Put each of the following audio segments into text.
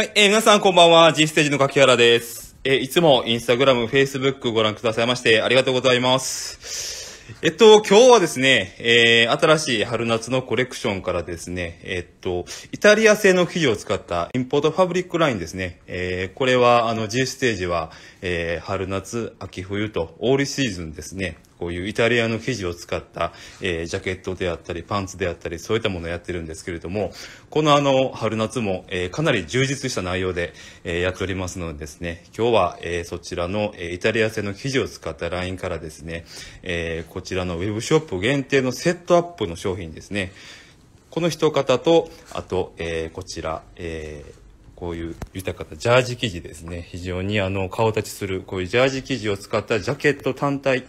はい、えー、皆さんこんばんは、G ステージの柿原です。えー、いつもインスタグラム、フェイスブックご覧くださいまして、ありがとうございます。えっと、今日はですね、えー、新しい春夏のコレクションからですね、えっと、イタリア製の生地を使ったインポートファブリックラインですね。えー、これは、あの、G ステージは、えー、春夏、秋冬と、オールシーズンですね。こういうイタリアの生地を使った、えー、ジャケットであったり、パンツであったり、そういったものをやってるんですけれども、このあの、春夏も、えー、かなり充実した内容で、えー、やっておりますのでですね、今日は、えー、そちらの、えー、イタリア製の生地を使ったラインからですね、えー、こちらのウェブショップ限定のセットアップの商品ですね、この一方と、あと、えー、こちら、えー、こういう豊かなジャージ生地ですね。非常にあの、顔立ちする、こういうジャージ生地を使ったジャケット単体、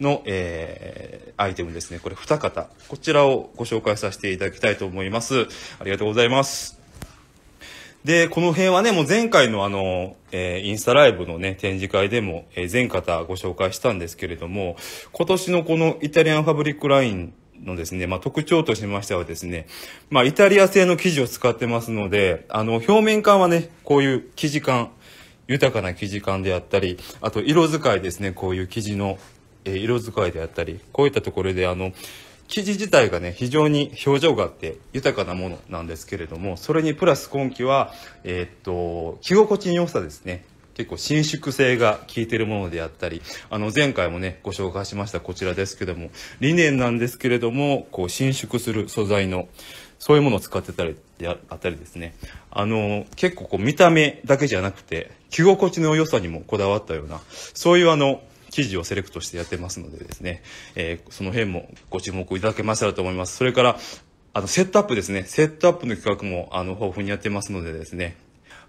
の、えー、アイテムですね。これ2型。こちらをご紹介させていただきたいと思います。ありがとうございます。で、この辺はね、もう前回のあの、えー、インスタライブのね、展示会でも、えー、全方ご紹介したんですけれども、今年のこのイタリアンファブリックラインのですね、まあ、特徴としましてはですね、まあ、イタリア製の生地を使ってますので、あの、表面感はね、こういう生地感、豊かな生地感であったり、あと色使いですね、こういう生地のえ色使いであったり、こういったところであの、生地自体がね、非常に表情があって豊かなものなんですけれども、それにプラス今季は、えー、っと、着心地の良さですね。結構伸縮性が効いてるものであったり、あの前回もね、ご紹介しましたこちらですけども、リネンなんですけれども、こう伸縮する素材の、そういうものを使ってたり、であったりですね。あの、結構こう見た目だけじゃなくて、着心地の良さにもこだわったような、そういうあの、記事をセレクトしてやってますのでですね、えー、その辺もご注目いただけましたらと思います。それから、あの、セットアップですね。セットアップの企画も、あの、豊富にやってますのでですね。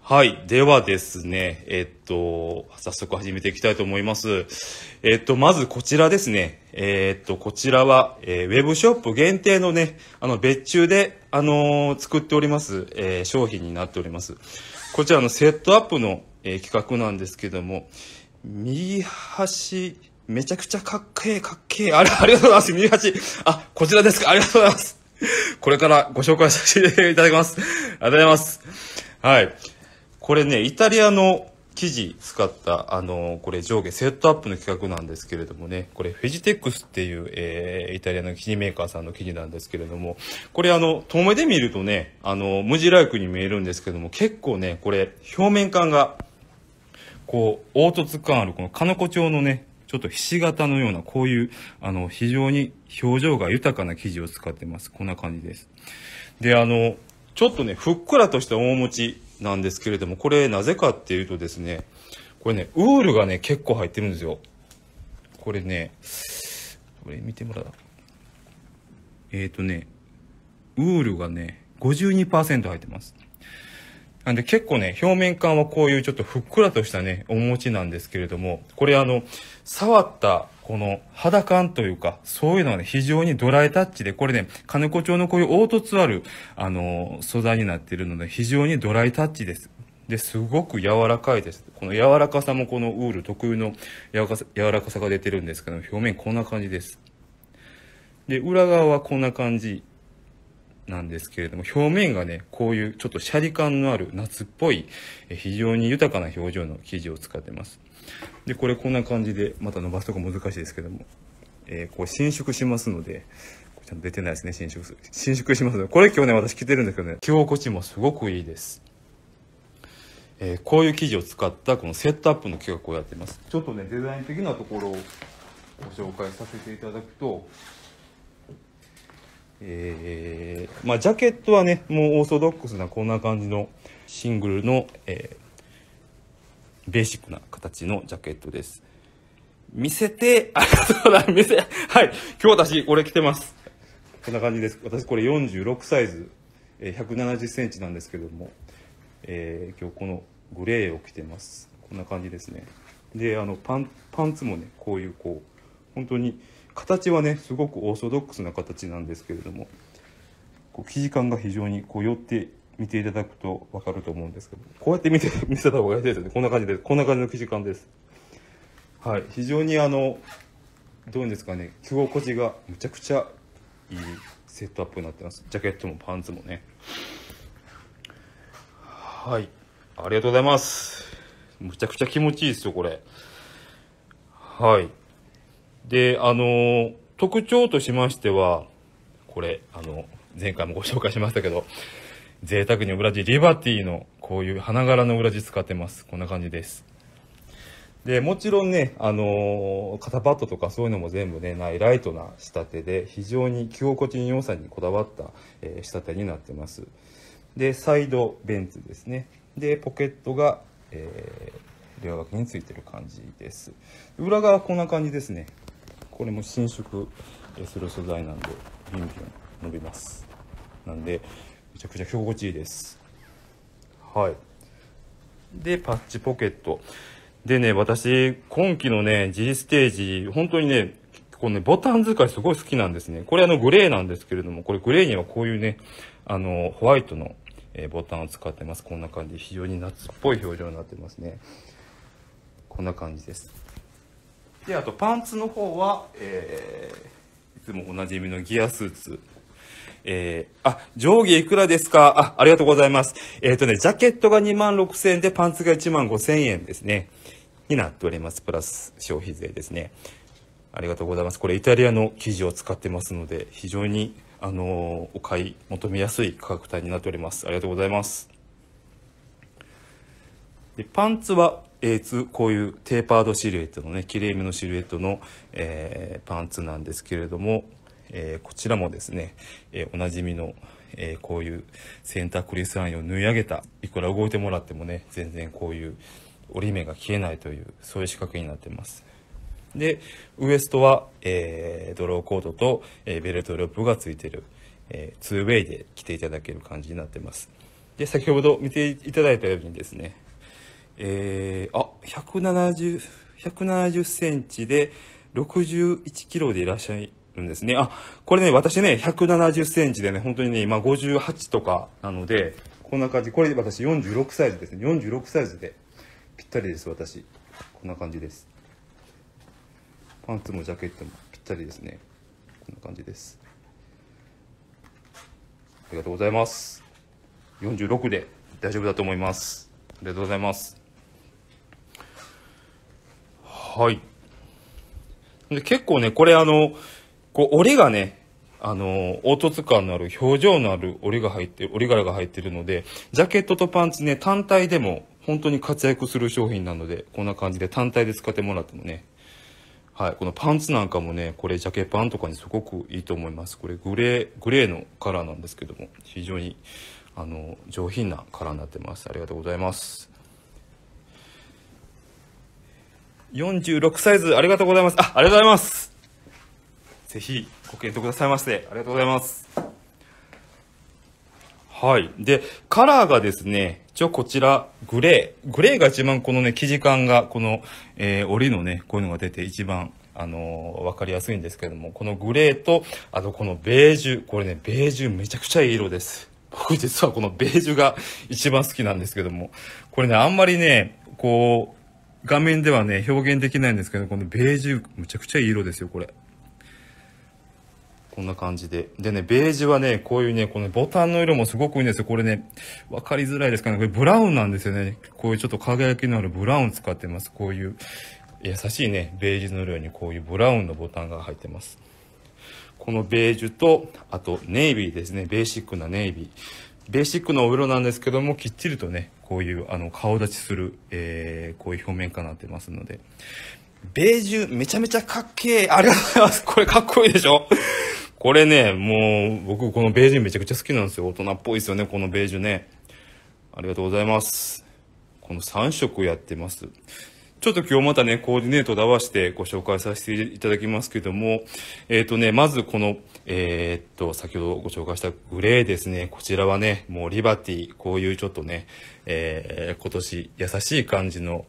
はい。ではですね、えっと、早速始めていきたいと思います。えっと、まずこちらですね。えっと、こちらは、えー、ウェブショップ限定のね、あの、別注で、あのー、作っております、えー、商品になっております。こちらのセットアップの、え企画なんですけども、右端、めちゃくちゃかっけえ、かっけえ。あれ、ありがとうございます。右端。あ、こちらですか。ありがとうございます。これからご紹介させていただきます。ありがとうございます。はい。これね、イタリアの生地使った、あのこれ上下セットアップの企画なんですけれどもね、これフェジテックスっていう、えー、イタリアの生地メーカーさんの生地なんですけれども、これあの、遠目で見るとね、あの、無地ライクに見えるんですけども、結構ね、これ表面感がこう、凹凸感ある、この鹿子町のね、ちょっとひし形のような、こういう、あの、非常に表情が豊かな生地を使ってます。こんな感じです。で、あの、ちょっとね、ふっくらとした大餅なんですけれども、これなぜかっていうとですね、これね、ウールがね、結構入ってるんですよ。これね、これ見てもらう。えっ、ー、とね、ウールがね、52%入ってます。なんで結構ね、表面感はこういうちょっとふっくらとしたね、お餅なんですけれども、これあの、触ったこの肌感というか、そういうのがね、非常にドライタッチで、これね、金子町のこういう凹凸ある、あの、素材になっているので、非常にドライタッチです。で、すごく柔らかいです。この柔らかさもこのウール特有の柔らかさが出てるんですけど、表面こんな感じです。で、裏側はこんな感じなんですけれども、表面がね、こういうちょっとシャリ感のある夏っぽい、非常に豊かな表情の生地を使ってます。で、これこんな感じで、また伸ばすとこ難しいですけども、えー、こう伸縮しますので、ちゃんと出てないですね、伸縮する。伸縮しますので、これ今日ね、私着てるんですけどね、着心地もすごくいいです。えー、こういう生地を使ったこのセットアップの企画をやってます。ちょっとね、デザイン的なところをご紹介させていただくと、えー、まあジャケットはねもうオーソドックスなこんな感じのシングルの、えー、ベーシックな形のジャケットです見せてありがとうございます見せはい今日私これ着てますこんな感じです私これ46サイズ1 7 0センチなんですけども、えー、今日このグレーを着てますこんな感じですねであのパンパンツもねこういうこう本当に形はねすごくオーソドックスな形なんですけれどもこう生地感が非常にこう寄って見ていただくと分かると思うんですけどこうやって見て見せた方がいいですよねこんな感じでこんな感じの生地感ですはい非常にあのどうですかね着心地がむちゃくちゃいいセットアップになってますジャケットもパンツもねはいありがとうございますむちゃくちゃ気持ちいいですよこれはいで、あの、特徴としましては、これ、あの、前回もご紹介しましたけど、贅沢にオブラジ、リバティのこういう花柄のオブラジ使ってます。こんな感じです。で、もちろんね、あの肩パッドとかそういうのも全部ね、ないライトな仕立てで、非常に着心地の良さにこだわった、えー、仕立てになってます。で、サイドベンツですね。で、ポケットが、えー、両脇についてる感じです。裏側こんな感じですね。これも伸縮する素材なんでビンビン伸びますなんでめちゃくちゃ心地いいですはいでパッチポケットでね私今期のね G ステージ本当にねこのね、ボタン使いすごい好きなんですね。これあのグレーなんですけれども、これグレーにはこういうね、あの、ホワイトの、えボタンを使ってます。こんな感じ。非常に夏っぽい表情になってますね。こんな感じです。であとパンツの方は、えー、いつもおなじみのギアスーツえー、あ、上下いくらですかあ、ありがとうございます。えっ、ー、とね、ジャケットが2万6 0 0 0円で、パンツが1万5 0 0 0円ですね。になっております。プラス消費税ですね。ありがとうございます。これイタリアの生地を使ってますので、非常に、あのー、お買い求めやすい価格帯になっております。ありがとうございます。でパンツは、A2 こういうテーパードシルエットのねきれいめのシルエットの、えー、パンツなんですけれども、えー、こちらもですね、えー、おなじみの、えこういうセンタークリスラインを縫い上げたいくら動いてもらってもね全然こういう折り目が消えないというそういう仕掛けになってます。でウエストは、えドローコードと、えベルトループがついてる、えー、2ウェイで着ていただける感じになってます。で先ほど見ていただいたようにですねえー、あ、170、170センチで61キロでいらっしゃいるんですね。あ、これね、私ね、170センチでね、本当にね、今58とかなので、こんな感じ。これ私46サイズですね。46サイズで。ぴったりです、私。こんな感じです。パンツもジャケットもぴったりですね。こんな感じです。ありがとうございます。46で大丈夫だと思います。ありがとうございます。はい。で結構ね、これあの、こう、折りがね、あの、凹凸感のある、表情のある折りが入って、折り柄が入ってるので、ジャケットとパンツね、単体でも本当に活躍する商品なので、こんな感じで単体で使ってもらってもね、はい、このパンツなんかもね、これジャケパンとかにすごくいいと思います。これグレー、グレーのカラーなんですけども、非常に、あの、上品なカラーになってます。ありがとうございます。46サイズ、ありがとうございます。あ、ありがとうございます。ぜひ、ご検討くださいまして。ありがとうございます。はい。で、カラーがですね、一応こちら、グレー。グレーが一番このね、生地感が、この、えー、折りのね、こういうのが出て一番、あのー、わかりやすいんですけども、このグレーと、あとこのベージュ。これね、ベージュめちゃくちゃいい色です。僕実はこのベージュが一番好きなんですけども、これね、あんまりね、こう、画面ではね、表現できないんですけど、このベージュ、むちゃくちゃいい色ですよ、これ。こんな感じで。でね、ベージュはね、こういうね、このボタンの色もすごくいいんですよ。これね、わかりづらいですかね。これブラウンなんですよね。こういうちょっと輝きのあるブラウン使ってます。こういう、優しいね、ベージュの色にこういうブラウンのボタンが入ってます。このベージュと、あとネイビーですね。ベーシックなネイビー。ベーシックなお風呂なんですけども、きっちりとね、こういうあの顔立ちする、えー、こういう表面化になってますので。ベージュ、めちゃめちゃかっけえ。ありがとうございます。これかっこいいでしょこれね、もう、僕このベージュめちゃくちゃ好きなんですよ。大人っぽいですよね、このベージュね。ありがとうございます。この3色やってます。ちょっと今日またね、コーディネートで合わせてご紹介させていただきますけども、えっ、ー、とね、まずこのえー、っと、先ほどご紹介したグレーですね。こちらはね、もうリバティ、こういうちょっとね、えー、今年優しい感じの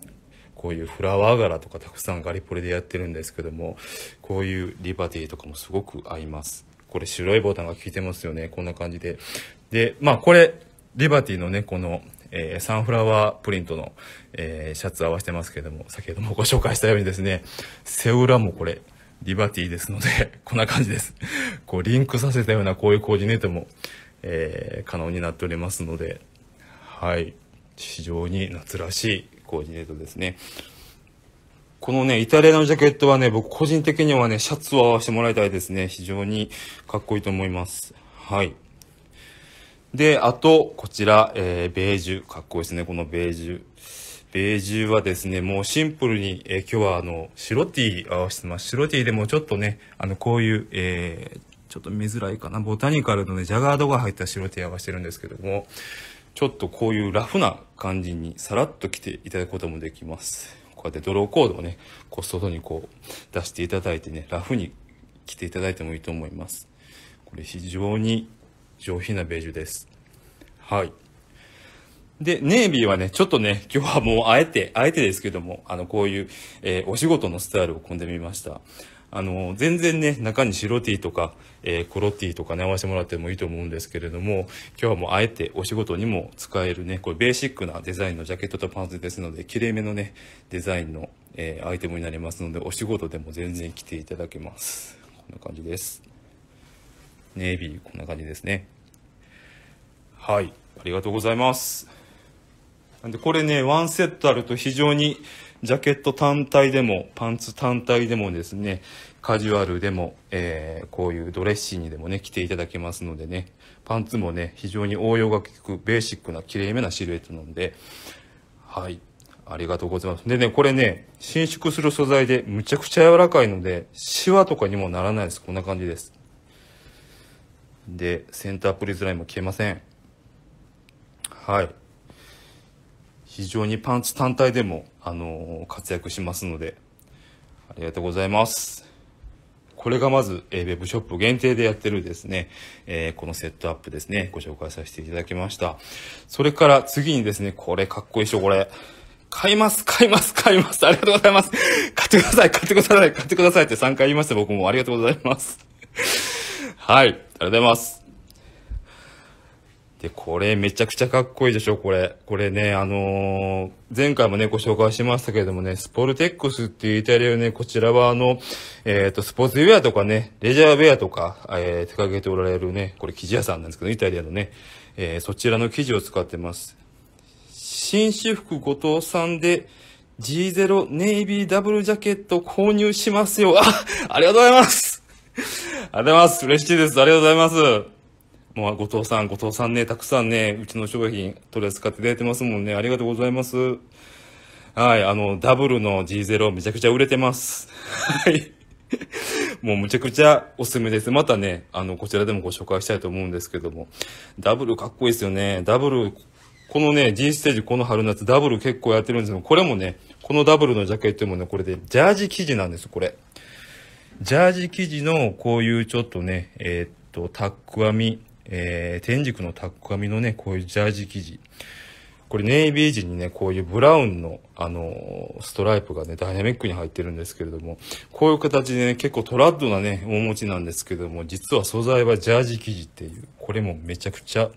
こういうフラワー柄とかたくさんガリポリでやってるんですけども、こういうリバティとかもすごく合います。これ白いボタンが効いてますよね。こんな感じで。で、まあこれ、リバティのね、この、えー、サンフラワープリントの、えー、シャツ合わせてますけども、先ほどもご紹介したようにですね、セウラもこれ、リバティですので こんな感じですこう、リンクさせたようなこういうコーディネートも、えー、可能になっておりますので、はい。非常に夏らしいコーディネートですね。このね、イタリアのジャケットはね、僕個人的にはね、シャツを合わせてもらいたいですね。非常にかっこいいと思います。はい。で、あと、こちら、えー、ベージュ。かっこいいですね、このベージュ。ベージュはですね、もうシンプルに、えー、今日はあの、白 T 合わせてます。白 T でもちょっとね、あの、こういう、えー、ちょっと見づらいかな、ボタニカルのね、ジャガードが入った白 T 合わせてるんですけども、ちょっとこういうラフな感じにさらっと着ていただくこともできます。こうやってドローコードをね、こう外にこう出していただいてね、ラフに来ていただいてもいいと思います。これ非常に上品なベージュです。はい。で、ネイビーはね、ちょっとね、今日はもうあえて、あえてですけども、あの、こういう、えー、お仕事のスタイルを組んでみました。あの、全然ね、中に白 T とか、えー、黒 T とかね、合わせてもらってもいいと思うんですけれども、今日はもうあえてお仕事にも使えるね、これベーシックなデザインのジャケットとパンツですので、きれいめのね、デザインの、えー、アイテムになりますので、お仕事でも全然着ていただけます。こんな感じです。ネイビー、こんな感じですね。はい。ありがとうございます。でこれね、ワンセットあると非常にジャケット単体でも、パンツ単体でもですね、カジュアルでも、えー、こういうドレッシーにでもね、着ていただけますのでね、パンツもね、非常に応用が利くベーシックな綺麗めなシルエットなんで、はい。ありがとうございます。でね、これね、伸縮する素材でむちゃくちゃ柔らかいので、シワとかにもならないです。こんな感じです。で、センタープリズラインも消えません。はい。非常にパンツ単体でも、あの活躍しますので、ありがとうございます。これがまず、えー、ウェブショップ限定でやってるですね、えー、このセットアップですね、ご紹介させていただきました。それから次にですね、これかっこいいでしょ、これ。買います、買います、買います。ありがとうございます。買ってください、買ってください、買ってくださいって3回言いました、僕も。ありがとうございます。はい、ありがとうございます。で、これめちゃくちゃかっこいいでしょ、これ。これね、あのー、前回もね、ご紹介しましたけれどもね、スポルテックスっていうイタリアをね、こちらはあの、えっ、ー、と、スポーツウェアとかね、レジャーウェアとか、えー、手掛けておられるね、これ生地屋さんなんですけど、イタリアのね、えー、そちらの生地を使ってます。紳士服後藤さんで G0 ネイビーダブルジャケット購入しますよ。あ、ありがとうございます。ありがとうございます。嬉しいです。ありがとうございます。まあ、後藤さん、後藤さんね、たくさんね、うちの商品取り扱っていただいてますもんね。ありがとうございます。はい、あの、ダブルの G0 めちゃくちゃ売れてます。はい。もうむちゃくちゃおすすめです。またね、あの、こちらでもご紹介したいと思うんですけども。ダブルかっこいいですよね。ダブル、このね、G ステージこの春夏ダブル結構やってるんですけど、これもね、このダブルのジャケットもね、これでジャージ生地なんです、これ。ジャージ生地のこういうちょっとね、えー、っと、タック編み、えー、天竺のタック紙のね、こういうジャージ生地。これネイビー地にね、こういうブラウンの、あのー、ストライプがね、ダイナミックに入ってるんですけれども、こういう形でね、結構トラッドなね、おちなんですけども、実は素材はジャージ生地っていう、これもめちゃくちゃ、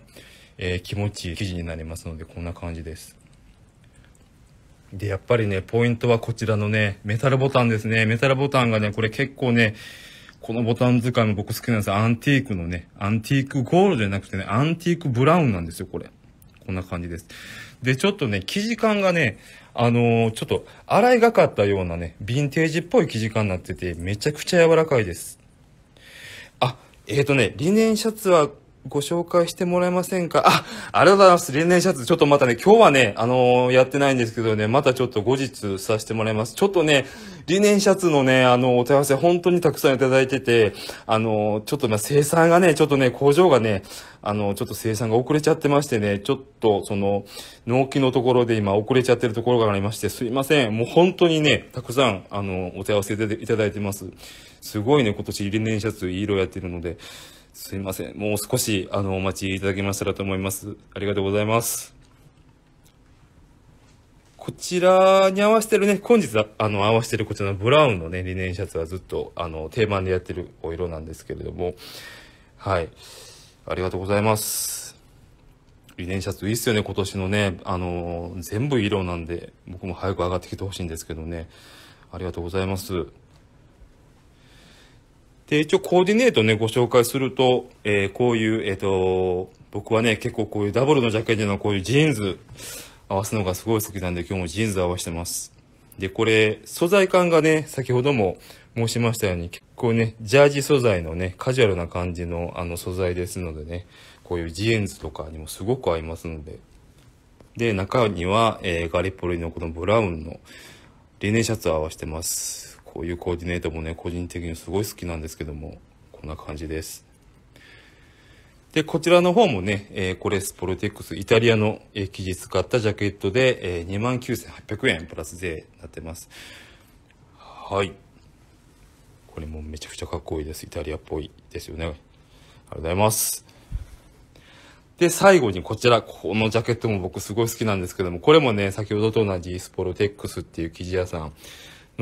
えー、気持ちいい生地になりますので、こんな感じです。で、やっぱりね、ポイントはこちらのね、メタルボタンですね。メタルボタンがね、これ結構ね、このボタン使いも僕好きなんですアンティークのね、アンティークゴールドじゃなくてね、アンティークブラウンなんですよ、これ。こんな感じです。で、ちょっとね、生地感がね、あのー、ちょっと、洗いがかったようなね、ヴィンテージっぽい生地感になってて、めちゃくちゃ柔らかいです。あ、えっ、ー、とね、リネンシャツはご紹介してもらえませんかあ、ありがとうございます。連年シャツ。ちょっとまたね、今日はね、あのー、やってないんですけどね、またちょっと後日させてもらいます。ちょっとね、リネンシャツのね、あの、お問い合わせ本当にたくさんいただいてて、あの、ちょっと今生産がね、ちょっとね、工場がね、あの、ちょっと生産が遅れちゃってましてね、ちょっとその、納期のところで今遅れちゃってるところがありまして、すいません。もう本当にね、たくさん、あの、お問い合わせいただいてます。すごいね、今年リネンシャツいい色やってるので、すいません。もう少し、あの、お待ちいただけましたらと思います。ありがとうございます。こちらに合わせてるね、本日、あの、合わせてるこちらのブラウンのね、リネンシャツはずっと、あの、定番でやってるお色なんですけれども、はい。ありがとうございます。リネンシャツいいっすよね、今年のね、あの、全部色なんで、僕も早く上がってきてほしいんですけどね。ありがとうございます。で、一応コーディネートね、ご紹介すると、えー、こういう、えっ、ー、と、僕はね、結構こういうダブルのジャケットのこういうジーンズ合わすのがすごい好きなんで、今日もジーンズ合わしてます。で、これ、素材感がね、先ほども申しましたように、結構ね、ジャージ素材のね、カジュアルな感じのあの素材ですのでね、こういうジーンズとかにもすごく合いますので。で、中には、えー、ガリポリのこのブラウンのリネシャツを合わせてます。こういうコーディネートもね、個人的にすごい好きなんですけども、こんな感じです。で、こちらの方もね、えー、コスポルテックスイタリアの、え生地使ったジャケットで、えー、29,800円プラス税になってます。はい。これもめちゃくちゃかっこいいです。イタリアっぽいですよね。ありがとうございます。で、最後にこちら、このジャケットも僕すごい好きなんですけども、これもね、先ほどと同じスポルテックスっていう生地屋さん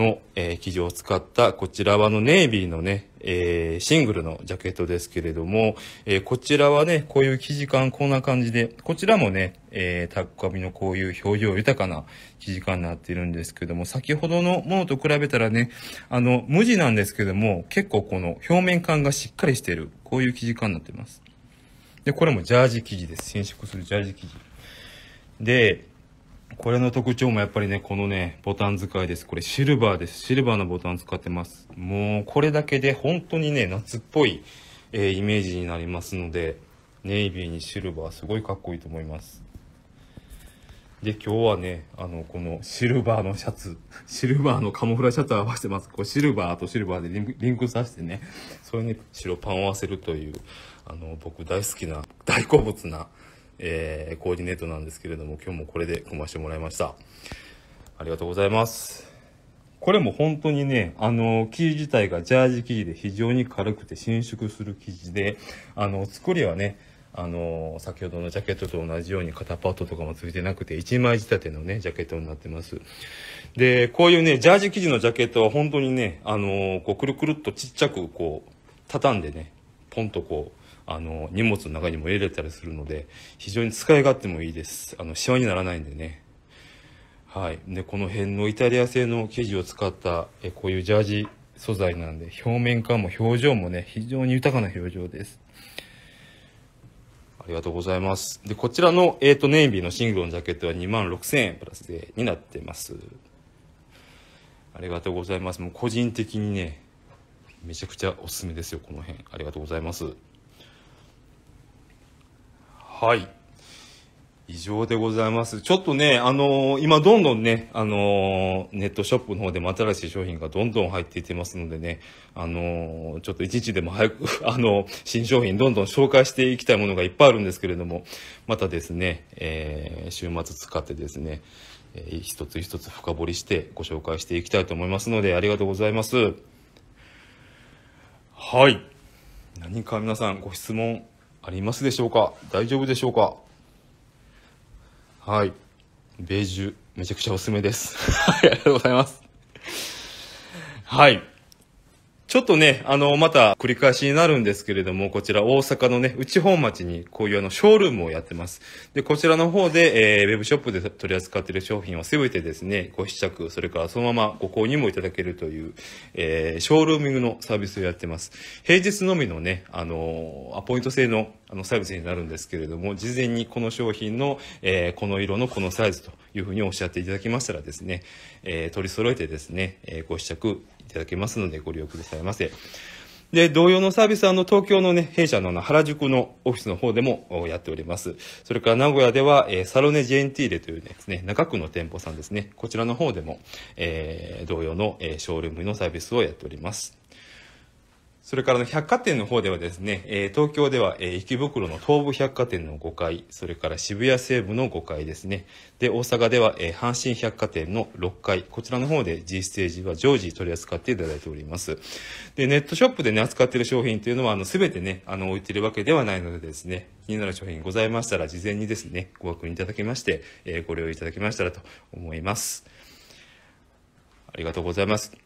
の、えー、生地を使ったこちらはのネイビーのね、えー、シングルのジャケットですけれども、えー、こちらはね、こういう生地感こんな感じで、こちらもね、えー、タック編のこういう表情豊かな生地感になっているんですけども、先ほどのものと比べたらね、あの、無地なんですけども、結構この表面感がしっかりしている、こういう生地感になってます。で、これもジャージ生地です。伸縮するジャージ生地。で、これの特徴もやっぱりね、このね、ボタン使いです。これシルバーです。シルバーのボタン使ってます。もう、これだけで本当にね、夏っぽい、えー、イメージになりますので、ネイビーにシルバー、すごいかっこいいと思います。で、今日はね、あの、このシルバーのシャツ、シルバーのカモフラシャツを合わせてます。こうシルバーとシルバーでリンリンクさせてね、それに白パンを合わせるという、あの、僕大好きな、大好物な、えー、コーディネートなんですけれども、今日もこれで組ませてもらいました。ありがとうございます。これも本当にね、あの、生地自体がジャージ生地で非常に軽くて伸縮する生地で、あの、作りはね、あの、先ほどのジャケットと同じように肩パッドとかもついてなくて、1枚仕立てのね、ジャケットになってます。で、こういうね、ジャージ生地のジャケットは本当にね、あの、こう、くるくるっとちっちゃく、こう、畳んでね、ポンとこうあの荷物の中にも入れたりするので非常に使い勝手もいいですあのシワにならないんでねはいでこの辺のイタリア製の生地を使ったえこういうジャージ素材なんで表面感も表情もね非常に豊かな表情ですありがとうございます。で、こちらの、えーと、ネイビーのシングルのジャケットは2万6000円プラスでになってます。ありがとうございます。もう個人的にね、めちゃくちゃおすすめですよこの辺ありがとうございますはい以上でございます。ちょっとね、あのー、今どんどんね、あのー、ネットショップの方でも新しい商品がどんどん入っていってますのでね、あのー、ちょっと一日でも早く あの新商品どんどん紹介していきたいものがいっぱいあるんですけれども、またですね、え週末使ってですね、えー、一つ一つ深掘りしてご紹介していきたいと思いますので、ありがとうございます。はい何か皆さんご質問ありますでしょうか大丈夫でしょうかはいベージュめちゃくちゃおすすめですはい、ありがとうございますはいちょっとね、あの、また繰り返しになるんですけれども、こちら大阪のね、内本町にこういうあの、ショールームをやってます。で、こちらの方で、えー、ウェブショップで取り扱っている商品をすべてですね、ご試着、それからそのままご購入もいただけるという、えー、ショールーミングのサービスをやってます。平日のみのね、あの、アポイント制のあのサービスになるんですけれども、事前にこの商品の、えー、この色のこのサイズというふうにおっしゃっていただきましたらですね、えー、取り揃えてですね、えー、ご試着ただけますのでご利用くださいませ。で、同様のサービスは、あの、東京のね、弊社のの原宿のオフィスの方でもやっております。それから名古屋では、えー、サロネジェンティーレというですね、中区の店舗さんですね、こちらの方でも、えー、同様の、えー、ショールームのサービスをやっております。それからの百貨店の方ではですね、えー、東京では、えー、池袋の東武百貨店の5階、それから渋谷西部の5階ですね。で、大阪では、えー、阪神百貨店の6階、こちらの方で G ステージは常時取り扱っていただいております。で、ネットショップでね、扱っている商品というのは、あの、すべてね、あの、置いているわけではないのでですね、気になる商品ございましたら、事前にですね、ご確認いただきまして、えー、ご利用いただきましたらと思います。ありがとうございます。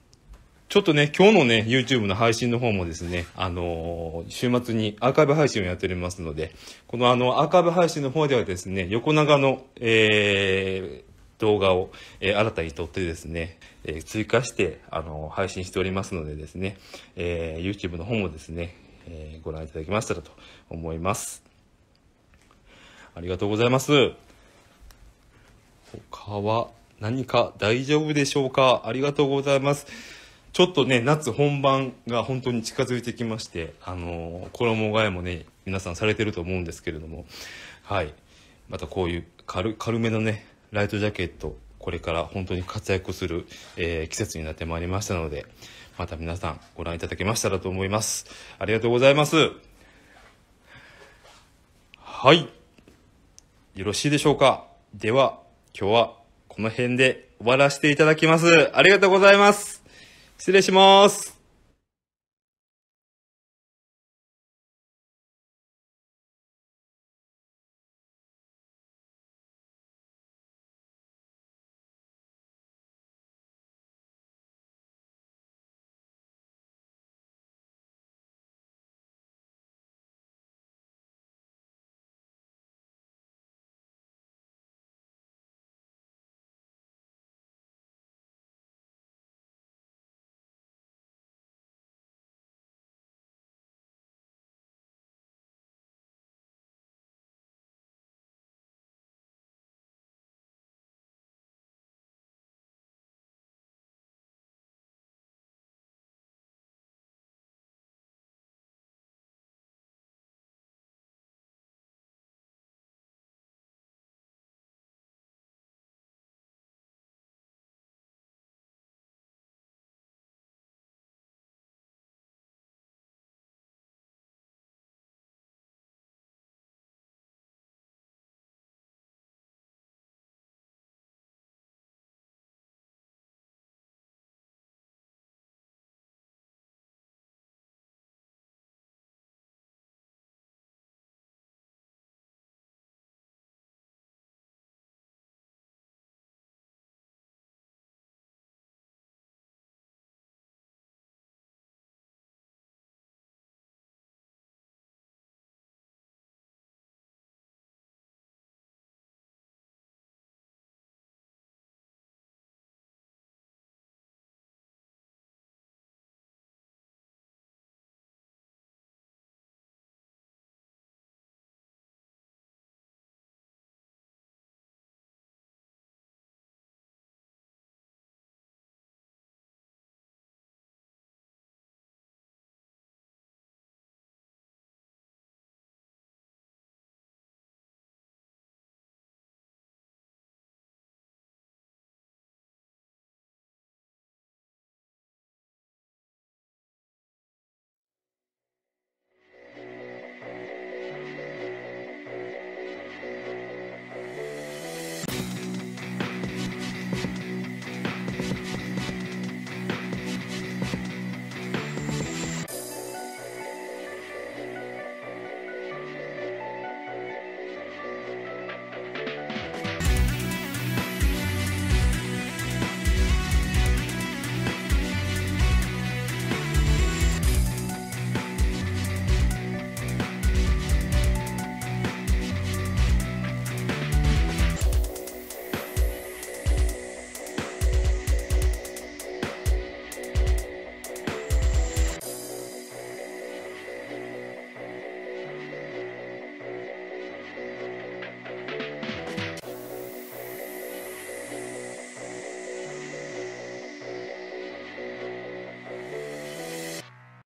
ちょっとね、今日のね、YouTube の配信の方もですね、あのー、週末にアーカイブ配信をやっておりますので、このあの、アーカイブ配信の方ではですね、横長の、えー、動画を、えー、新たに撮ってですね、え追加して、あの配信しておりますのでですね、え YouTube の方もですね、えご覧いただけましたらと思います。ありがとうございます。他は何か大丈夫でしょうかありがとうございます。ちょっとね、夏本番が本当に近づいてきまして、あのー、衣替えもね、皆さんされてると思うんですけれども、はい。またこういう軽軽めのね、ライトジャケット、これから本当に活躍する、えー、季節になってまいりましたので、また皆さんご覧いただけましたらと思います。ありがとうございます。はい。よろしいでしょうかでは、今日はこの辺で終わらせていただきます。ありがとうございます。失礼します。